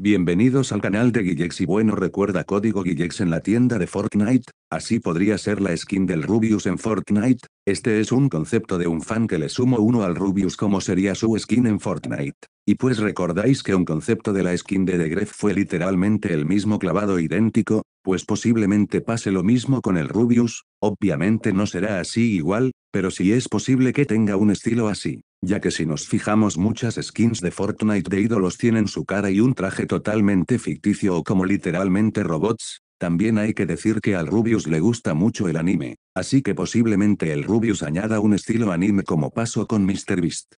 Bienvenidos al canal de Guillex y bueno recuerda código Guillex en la tienda de Fortnite, así podría ser la skin del Rubius en Fortnite, este es un concepto de un fan que le sumo uno al Rubius como sería su skin en Fortnite. Y pues recordáis que un concepto de la skin de The fue literalmente el mismo clavado idéntico, pues posiblemente pase lo mismo con el Rubius, obviamente no será así igual, pero sí es posible que tenga un estilo así ya que si nos fijamos muchas skins de Fortnite de ídolos tienen su cara y un traje totalmente ficticio o como literalmente robots, también hay que decir que al Rubius le gusta mucho el anime, así que posiblemente el Rubius añada un estilo anime como pasó con Beast.